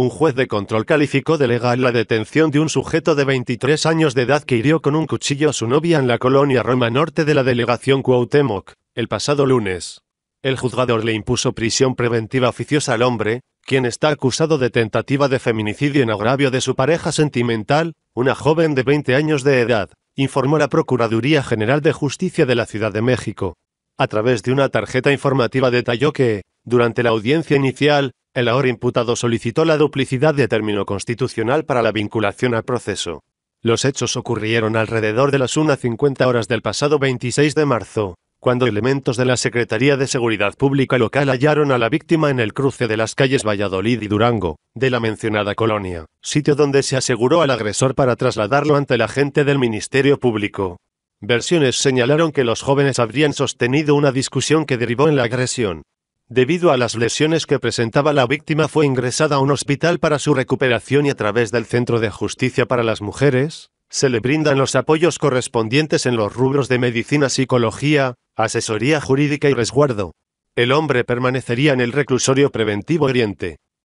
Un juez de control calificó de legal la detención de un sujeto de 23 años de edad que hirió con un cuchillo a su novia en la colonia Roma Norte de la delegación Cuauhtémoc, el pasado lunes. El juzgador le impuso prisión preventiva oficiosa al hombre, quien está acusado de tentativa de feminicidio en agravio de su pareja sentimental, una joven de 20 años de edad, informó la Procuraduría General de Justicia de la Ciudad de México. A través de una tarjeta informativa detalló que, durante la audiencia inicial, el ahora imputado solicitó la duplicidad de término constitucional para la vinculación al proceso. Los hechos ocurrieron alrededor de las 1.50 horas del pasado 26 de marzo, cuando elementos de la Secretaría de Seguridad Pública local hallaron a la víctima en el cruce de las calles Valladolid y Durango, de la mencionada colonia, sitio donde se aseguró al agresor para trasladarlo ante la gente del Ministerio Público. Versiones señalaron que los jóvenes habrían sostenido una discusión que derivó en la agresión, Debido a las lesiones que presentaba la víctima fue ingresada a un hospital para su recuperación y a través del Centro de Justicia para las Mujeres, se le brindan los apoyos correspondientes en los rubros de medicina, psicología, asesoría jurídica y resguardo. El hombre permanecería en el reclusorio preventivo Oriente.